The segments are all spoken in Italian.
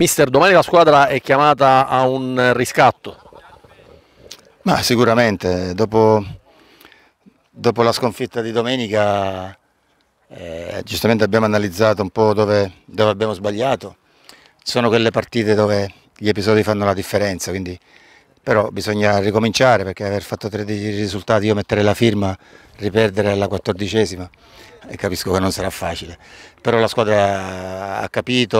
Mister, domani la squadra è chiamata a un riscatto? Ma sicuramente, dopo, dopo la sconfitta di domenica eh, giustamente abbiamo analizzato un po' dove, dove abbiamo sbagliato, sono quelle partite dove gli episodi fanno la differenza, quindi però bisogna ricominciare perché aver fatto 13 risultati, io mettere la firma, riperdere alla quattordicesima e capisco che non sarà facile, però la squadra ha capito,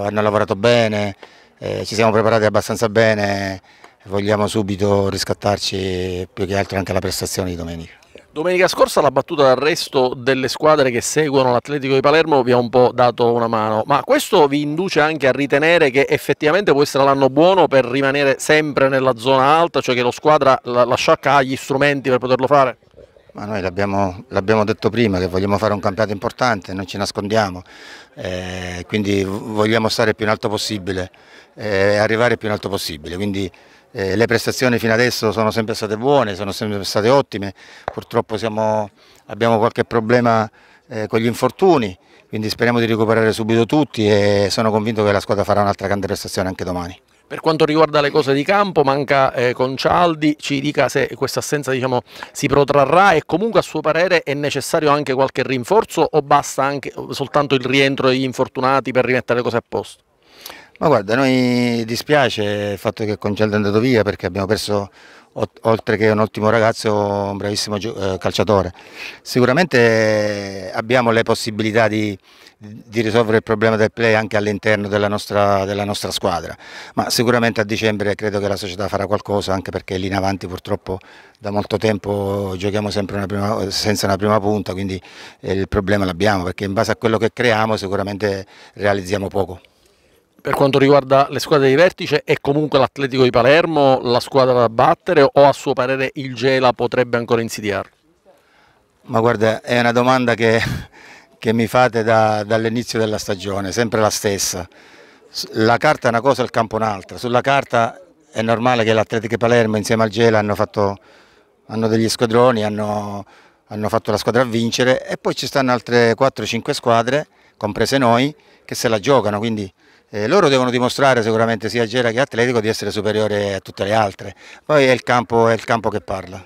hanno lavorato bene, eh, ci siamo preparati abbastanza bene, vogliamo subito riscattarci più che altro anche la prestazione di domenica. Domenica scorsa la battuta d'arresto delle squadre che seguono l'Atletico di Palermo vi ha un po' dato una mano, ma questo vi induce anche a ritenere che effettivamente può essere l'anno buono per rimanere sempre nella zona alta, cioè che lo squadra, la, la sciacca ha gli strumenti per poterlo fare? Ma noi l'abbiamo detto prima che vogliamo fare un campionato importante, non ci nascondiamo, eh, quindi vogliamo stare più in alto possibile e eh, arrivare più in alto possibile. Quindi eh, le prestazioni fino adesso sono sempre state buone, sono sempre state ottime, purtroppo siamo, abbiamo qualche problema eh, con gli infortuni, quindi speriamo di recuperare subito tutti e sono convinto che la squadra farà un'altra grande prestazione anche domani. Per quanto riguarda le cose di campo, manca eh, Concialdi, ci dica se questa assenza diciamo, si protrarrà e comunque a suo parere è necessario anche qualche rinforzo o basta anche, soltanto il rientro degli infortunati per rimettere le cose a posto? Ma guarda, noi dispiace il fatto che Concello è andato via perché abbiamo perso, oltre che un ottimo ragazzo, un bravissimo eh, calciatore. Sicuramente abbiamo le possibilità di, di risolvere il problema del play anche all'interno della, della nostra, squadra, ma sicuramente a dicembre credo che la società farà qualcosa, anche perché lì in avanti purtroppo da molto tempo giochiamo sempre una prima, senza una prima punta, quindi eh, il problema l'abbiamo, perché in base a quello che creiamo sicuramente realizziamo poco per quanto riguarda le squadre di vertice è comunque l'Atletico di Palermo la squadra da battere o a suo parere il Gela potrebbe ancora insidiarlo? Ma guarda, è una domanda che, che mi fate da, dall'inizio della stagione, sempre la stessa. La carta è una cosa, il campo è un'altra. Sulla carta è normale che l'Atletico di Palermo insieme al Gela hanno, fatto, hanno degli squadroni, hanno, hanno fatto la squadra a vincere e poi ci stanno altre 4-5 squadre, comprese noi, che se la giocano, quindi eh, loro devono dimostrare sicuramente sia Gera che Atletico di essere superiore a tutte le altre, poi è il campo, è il campo che parla.